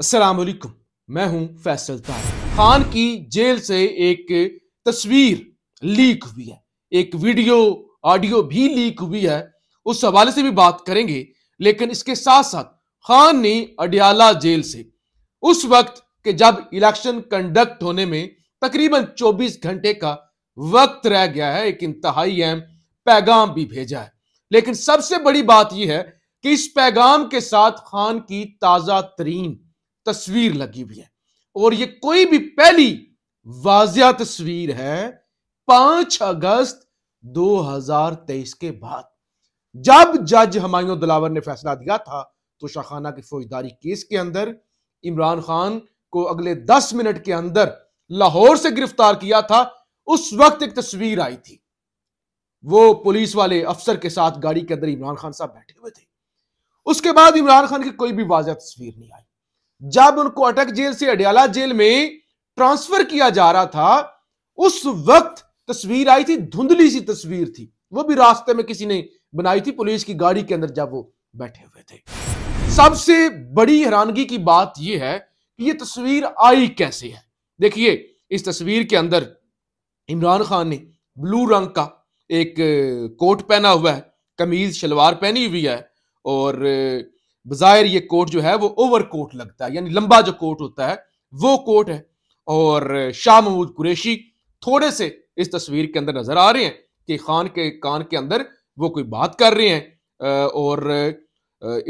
असलम मैं हूं फैसल तार खान की जेल से एक तस्वीर लीक हुई है एक वीडियो ऑडियो भी लीक हुई है उस हवाले से भी बात करेंगे लेकिन इसके साथ साथ खान ने अडियाला जेल से उस वक्त के जब इलेक्शन कंडक्ट होने में तकरीबन 24 घंटे का वक्त रह गया है एक इंतहाई अहम पैगाम भी भेजा है लेकिन सबसे बड़ी बात यह है कि इस पैगाम के साथ खान की ताजा तरीन तस्वीर लगी हुई है और ये कोई भी पहली वाजिया तस्वीर है पांच अगस्त 2023 के बाद जब जज हमायूं दिलावर ने फैसला दिया था तो शाहखाना के फौजदारी केस के अंदर इमरान खान को अगले दस मिनट के अंदर लाहौर से गिरफ्तार किया था उस वक्त एक तस्वीर आई थी वो पुलिस वाले अफसर के साथ गाड़ी के अंदर इमरान खान साहब बैठे हुए थे उसके बाद इमरान खान की कोई भी वाजिया तस्वीर नहीं आई जब उनको अटक जेल से अडियाला जेल में ट्रांसफर किया जा रहा था उस वक्त तस्वीर आई थी धुंधली सी तस्वीर थी वो भी रास्ते में किसी ने बनाई थी पुलिस की गाड़ी के अंदर जब वो बैठे हुए थे सबसे बड़ी हैरानगी की बात यह है कि ये तस्वीर आई कैसे है देखिए इस तस्वीर के अंदर इमरान खान ने ब्लू रंग का एक कोट पहना हुआ है कमीज शलवार पहनी हुई है और बाहर ये कोट जो है वो ओवर कोट लगता है यानी लंबा जो कोट होता है वो कोट है और शाह महमूद कुरेशी थोड़े से इस तस्वीर के अंदर नजर आ रहे हैं कि खान के कान के अंदर वो कोई बात कर रहे हैं और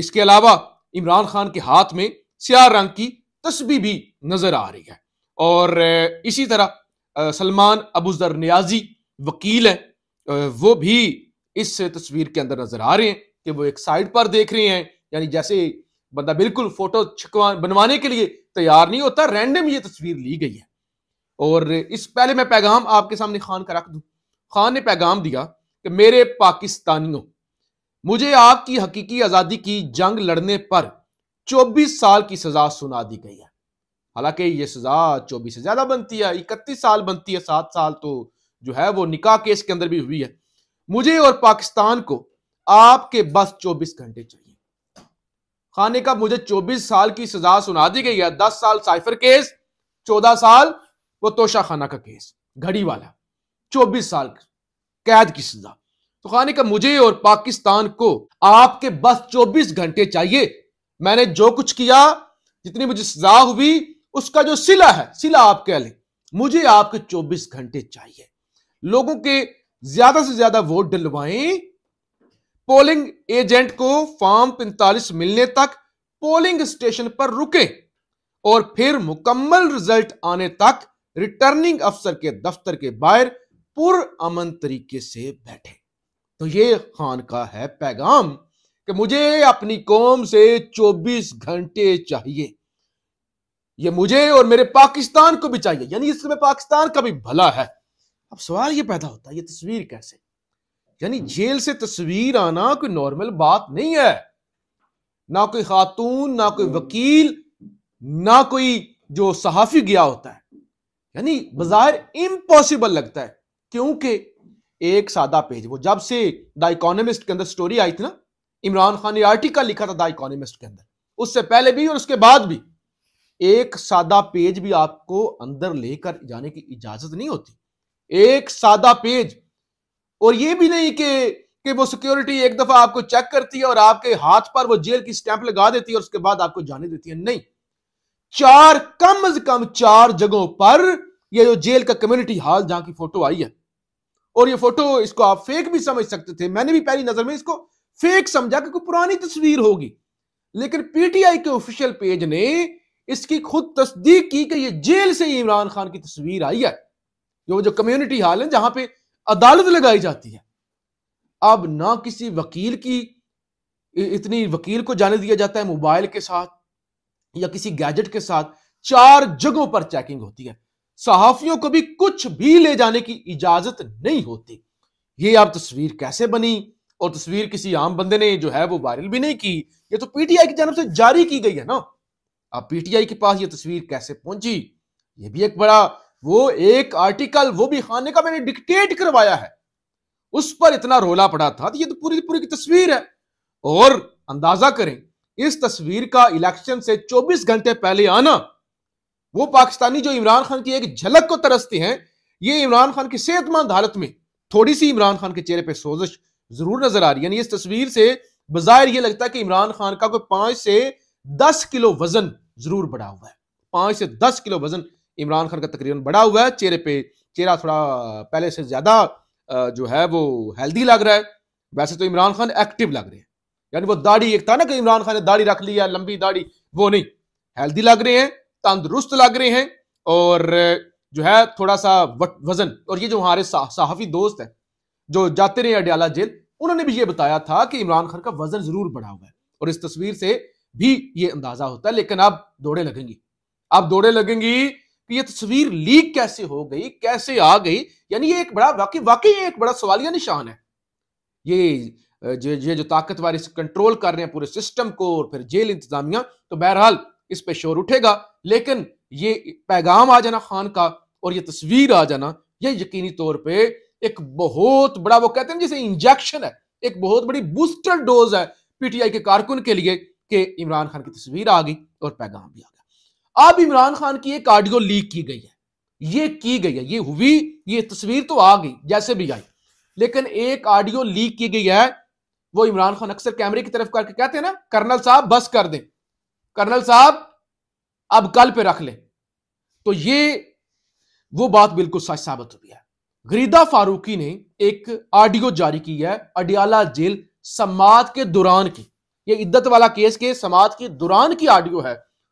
इसके अलावा इमरान खान के हाथ में स्याह रंग की तस्वीर भी नजर आ रही है और इसी तरह सलमान अबूजर न्याजी वकील है वो भी इस तस्वीर के अंदर नजर आ रहे हैं कि वो एक साइड पर देख रहे हैं यानी जैसे बंदा बिल्कुल फोटो छकवा बनवाने के लिए तैयार नहीं होता रैंडम ये तस्वीर ली गई है और इस पहले मैं पैगाम आपके सामने खान का रख दूं खान ने पैगाम दिया कि मेरे पाकिस्तानियों मुझे आपकी हकीकी आज़ादी की जंग लड़ने पर 24 साल की सजा सुना दी गई है हालांकि ये सजा 24 से ज़्यादा बनती है इकतीस साल बनती है सात साल तो जो है वो निकाह केस के अंदर भी हुई है मुझे और पाकिस्तान को आपके बस चौबीस घंटे चाहिए ने कहा मुझे 24 साल की सजा सुना दी गई है 10 साल साइफर केस 14 साल वो तोशा खाना का केस घड़ी वाला 24 साल कैद की सजा तो ने कहा मुझे और पाकिस्तान को आपके बस 24 घंटे चाहिए मैंने जो कुछ किया जितनी मुझे सजा हुई उसका जो सिला है सिला आप कह लें मुझे आपके 24 घंटे चाहिए लोगों के ज्यादा से ज्यादा वोट डलवाएं पोलिंग एजेंट को फॉर्म 45 मिलने तक पोलिंग स्टेशन पर रुके और फिर मुकम्मल रिजल्ट आने तक रिटर्निंग अफसर के दफ्तर के बाहर पुरअमन तरीके से बैठे तो ये खान का है पैगाम कि मुझे अपनी कौम से 24 घंटे चाहिए ये मुझे और मेरे पाकिस्तान को भी चाहिए यानी इसमें पाकिस्तान का भी भला है अब सवाल ये पैदा होता है ये तस्वीर कैसे यानी जेल से तस्वीर आना कोई नॉर्मल बात नहीं है ना कोई खातून ना कोई वकील ना कोई जो सहाफी गया होता है यानी बाजार इम्पॉसिबल लगता है क्योंकि एक सादा पेज वो जब से द इकोनॉमिस्ट के अंदर स्टोरी आई थी ना इमरान खान ने आर्टिकल लिखा था द इकोनॉमिस्ट के अंदर उससे पहले भी और उसके बाद भी एक सादा पेज भी आपको अंदर लेकर जाने की इजाजत नहीं होती एक सादा पेज और ये भी नहीं कि कि वो सिक्योरिटी एक दफा आपको चेक करती है और आपके हाथ पर वो जेल की स्टैंप लगा देती है और उसके बाद आपको जाने देती है नहीं चार कम अज कम चार जगहों पर ये जो जेल का कम्युनिटी हॉल जहां की फोटो आई है और ये फोटो इसको आप फेक भी समझ सकते थे मैंने भी पहली नजर में इसको फेक समझा क्योंकि पुरानी तस्वीर होगी लेकिन पीटीआई के ऑफिशियल पेज ने इसकी खुद तस्दीक की कि ये जेल से इमरान खान की तस्वीर आई है जो जो कम्युनिटी हॉल है जहां पे अदालत लगाई जाती है अब ना किसी वकील की इतनी वकील को जाने दिया जाता है मोबाइल के साथ या किसी गैजेट के साथ चार जगहों पर चेकिंग होती है सहाफियों को भी कुछ भी ले जाने की इजाजत नहीं होती ये आप तस्वीर कैसे बनी और तस्वीर किसी आम बंदे ने जो है वो वायरल भी नहीं की ये तो पीटीआई की जानव से जारी की गई है ना अब पीटीआई के पास ये तस्वीर कैसे पहुंची ये भी एक बड़ा वो एक आर्टिकल वो भी खाने का मैंने डिक्टेट करवाया है उस पर इतना रोला पड़ा था तो ये तो पूरी पूरी की तस्वीर है और अंदाजा करें इस तस्वीर का इलेक्शन से 24 घंटे पहले आना वो पाकिस्तानी जो इमरान खान की एक झलक को तरसते हैं ये इमरान खान की सेहतमंद हालत में थोड़ी सी इमरान खान के चेहरे पर सोजिश जरूर नजर आ रही है यानी इस तस्वीर से बाहर ये लगता है कि इमरान खान का कोई पांच से दस किलो वजन जरूर बढ़ा हुआ है पांच से दस किलो वजन इमरान खान का तकरीबन बड़ा हुआ है चेहरे पे चेहरा थोड़ा पहले से ज़्यादा जो है वो हेल्दी लग रहा है वैसे तो इमरान खान एक्टिव लग रहे हैं यानी वो दाढ़ी एक था ना कि इमरान खान ने दाढ़ी रख ली है लंबी दाढ़ी वो नहीं हेल्दी लग रहे हैं तंदुरुस्त लग रहे हैं और जो है थोड़ा सा वजन और ये जो हमारे सहाफ़ी दोस्त है जो जाते रहे अडियाला जेल उन्होंने भी ये बताया था कि इमरान खान का वजन ज़रूर बढ़ा हुआ है और इस तस्वीर से भी ये अंदाज़ा होता है लेकिन अब दौड़े लगेंगी अब दौड़े लगेंगी कि ये तस्वीर लीक कैसे हो गई कैसे आ गई यानी ये एक बड़ा वाकई वाकई एक बड़ा सवालिया निशान है ये जो ये जो ताकतवर इस कंट्रोल कर रहे हैं पूरे सिस्टम को और फिर जेल इंतजामिया तो बहरहाल इस पे शोर उठेगा लेकिन ये पैगाम आ जाना खान का और ये तस्वीर आ जाना ये यकीनी तौर पे एक बहुत बड़ा वो कहते हैं जैसे इंजेक्शन है एक बहुत बड़ी बूस्टर डोज है पीटीआई के कारकुन के लिए कि इमरान खान की तस्वीर आ गई और पैगाम भी आ गया अब इमरान खान की एक ऑडियो लीक की गई है ये की गई है ये हुई ये तस्वीर तो आ गई जैसे भी आई लेकिन एक ऑडियो लीक की गई है वो इमरान खान अक्सर कैमरे की तरफ करके कहते हैं ना कर्नल साहब बस कर दें कर्नल साहब अब कल पे रख लें तो ये वो बात बिल्कुल सच साबित हुई है गरीदा फारूकी ने एक ऑडियो जारी की है अडियाला जेल समात के दौरान की ये इद्दत वाला केस के समात के दौरान की ऑडियो है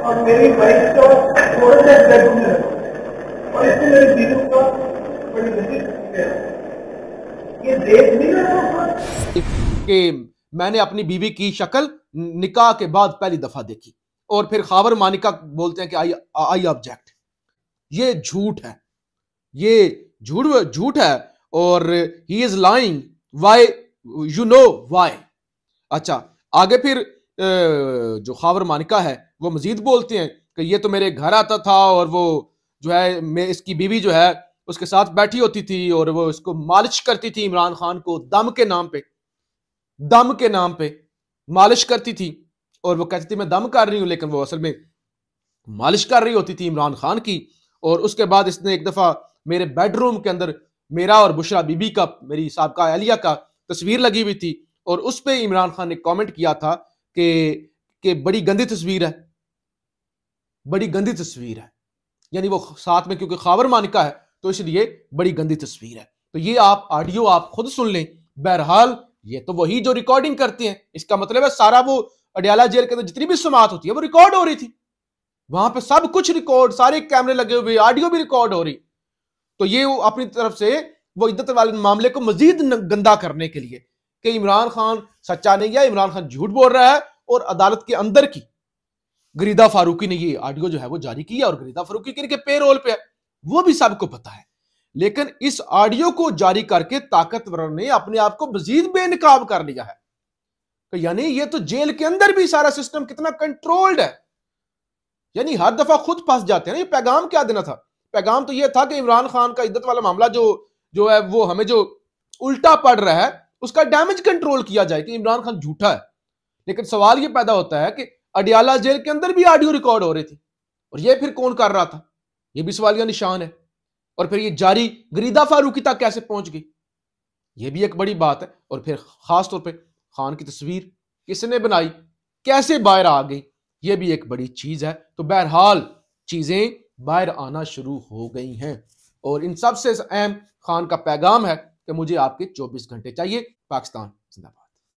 और मेरी वाइफ को थोड़ा सा बेडरूम में रखो और इससे मेरे बीवी का बड़ी गलती ये देख नहीं रहा कि मैंने अपनी बीवी की शक्ल निकाह के बाद पहली दफा देखी और फिर खावर मानिका बोलते हैं कि आई आई ऑब्जेक्ट ये झूठ है ये झूठ झूठ है और he is lying why you know why अच्छा आगे फिर जो खावर मानिका है वो मजीद बोलते हैं कि ये तो मेरे घर आता था और वो जो है मैं इसकी बीवी जो है उसके साथ बैठी होती थी और वो इसको मालिश करती थी इमरान खान को दम के नाम पे दम के नाम पे मालिश करती थी और वो कहती थी मैं दम कर रही हूँ लेकिन वो असल में मालिश कर रही होती थी इमरान खान की और उसके बाद इसने एक दफ़ा मेरे बेडरूम के अंदर मेरा और बुशरा बीबी का मेरी सबका एलिया का तस्वीर लगी हुई थी और उस पर इमरान खान ने कॉमेंट किया था कि बड़ी गंदी तस्वीर है बड़ी गंदी तस्वीर है यानी वो साथ में क्योंकि खावर मानिका है तो इसलिए बड़ी गंदी तस्वीर है तो ये आप ऑडियो आप खुद सुन लें बहरहाल ये तो वही जो रिकॉर्डिंग करते हैं इसका मतलब है सारा वो अडियाला जेल के अंदर जितनी भी समात होती है वो रिकॉर्ड हो रही थी वहां पे सब कुछ रिकॉर्ड सारे कैमरे लगे हुए ऑडियो भी रिकॉर्ड हो रही तो ये वो अपनी तरफ से वो इद्दत वाले मामले को मजीद गंदा करने के लिए कि इमरान खान सच्चा नहीं है इमरान खान झूठ बोल रहा है और अदालत के अंदर की गरीदा फारूकी ने ये ऑडियो जो है वो जारी किया और गरीदा फारूकी किन के पेरोल पे है वो भी सबको पता है लेकिन इस ऑडियो को जारी करके ताकतवर ने अपने आप को मजीद बेनकाब कर लिया है तो यानी ये तो जेल के अंदर भी सारा सिस्टम कितना कंट्रोल्ड है यानी हर दफा खुद फंस जाते हैं ना ये पैगाम क्या देना था पैगाम तो ये था कि इमरान खान का इद्दत वाला मामला जो जो है वो हमें जो उल्टा पड़ रहा है उसका डैमेज कंट्रोल किया जाए कि इमरान खान झूठा है लेकिन सवाल ये पैदा होता है कि अडियाला जेल के अंदर भी ऑडियो रिकॉर्ड हो रही थी और यह फिर कौन कर रहा था यह भी सवाल निशान है और फिर ये जारी गरीदा फारूकी तक कैसे पहुंच गई यह भी एक बड़ी बात है और फिर खास तौर पे खान की तस्वीर किसने बनाई कैसे बाहर आ गई यह भी एक बड़ी चीज है तो बहरहाल चीजें बाहर आना शुरू हो गई हैं और इन सबसे अहम खान का पैगाम है कि मुझे आपके चौबीस घंटे चाहिए पाकिस्तान